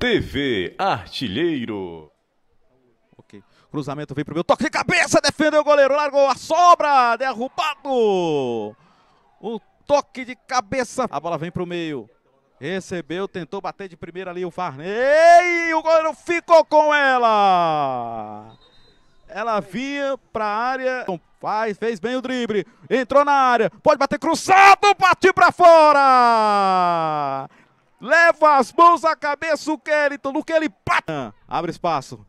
TV Artilheiro. Ok. Cruzamento vem pro meu toque de cabeça, defendeu o goleiro, largou a sobra, derrubado. O toque de cabeça, a bola vem pro meio. Recebeu, tentou bater de primeira ali o Farney. O goleiro ficou com ela. Ela vinha pra área. Então faz, fez bem o drible. Entrou na área. Pode bater cruzado. bate pra fora. Leva as mãos à cabeça o Keliton, no que ele pata. Abre espaço.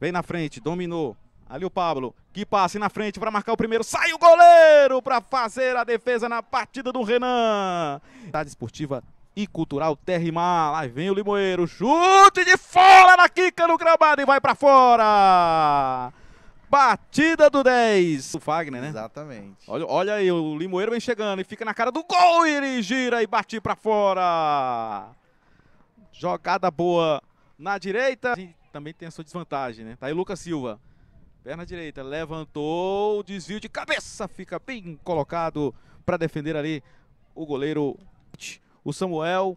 Vem na frente, dominou. Ali o Pablo, que passe na frente para marcar o primeiro. Sai o goleiro para fazer a defesa na partida do Renan. Cidade esportiva e cultural Terrimar. Lá vem o Limoeiro, chute de fora na quica no gramado e vai para fora. Batida do 10. O Fagner, né? Exatamente. Olha, olha aí, o Limoeiro vem chegando e fica na cara do gol e ele gira e bate para fora. Jogada boa na direita. também tem a sua desvantagem, né? Tá aí o Lucas Silva. Perna direita, levantou, desvio de cabeça, fica bem colocado para defender ali o goleiro. O Samuel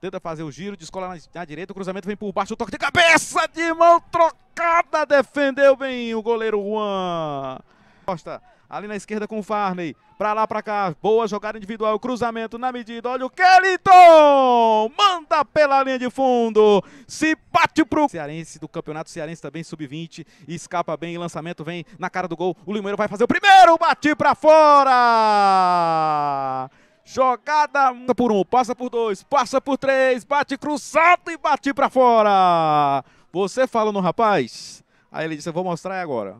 tenta fazer o giro, descola na, na direita, o cruzamento vem por baixo, o toque de cabeça de mão trocada Pancada defendeu bem o goleiro Juan. Costa ali na esquerda com o Farney. Pra lá, pra cá. Boa jogada individual. Cruzamento na medida. Olha o Keliton! Manda pela linha de fundo. Se bate pro Cearense do Campeonato Cearense também, sub-20. Escapa bem. Lançamento vem na cara do gol. O Limoeiro vai fazer o primeiro. Bate pra fora! Jogada por um, passa por dois, passa por três, bate cruzado e bate para fora. Você fala no rapaz? Aí ele disse: Eu vou mostrar agora.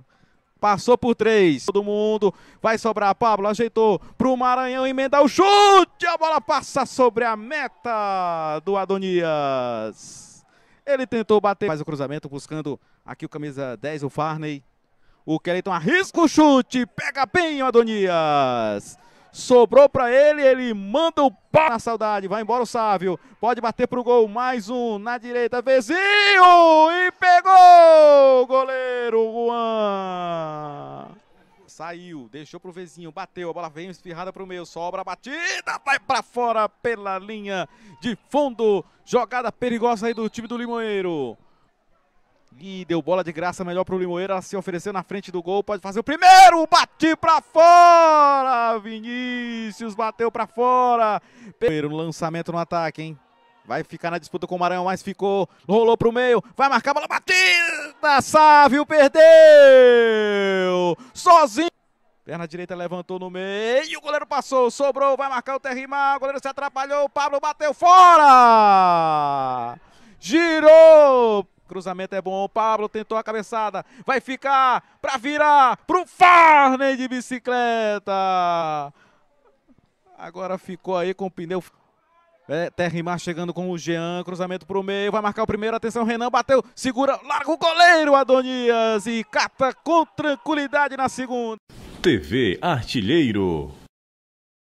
Passou por três. Todo mundo. Vai sobrar. Pablo ajeitou pro Maranhão emendar o chute. A bola passa sobre a meta do Adonias. Ele tentou bater. Faz o cruzamento buscando aqui o camisa 10, o Farney. O Kellyton arrisca o chute. Pega bem o Adonias sobrou para ele, ele manda o pau na saudade, vai embora o Sávio, pode bater pro gol, mais um na direita, Vezinho, e pegou o goleiro Juan. Saiu, deixou pro Vezinho, bateu, a bola vem espirrada pro meio, sobra a batida, vai para fora pela linha de fundo, jogada perigosa aí do time do Limoeiro. E deu bola de graça melhor para o Limoeira, se ofereceu na frente do gol, pode fazer o primeiro, Bate para fora, Vinícius bateu para fora. Primeiro lançamento no ataque, hein? Vai ficar na disputa com o Maranhão, mas ficou, rolou para o meio, vai marcar, bola batida, Sávio perdeu, sozinho. Perna direita levantou no meio, o goleiro passou, sobrou, vai marcar o Terrimar, o goleiro se atrapalhou, o Pablo bateu fora! cruzamento é bom. O Pablo tentou a cabeçada. Vai ficar para virar pro Farney de bicicleta. Agora ficou aí com o pneu. É, Terrimar chegando com o Jean, cruzamento para o meio, vai marcar o primeiro, atenção, Renan bateu, segura, larga o goleiro Adonias e cata com tranquilidade na segunda. TV Artilheiro.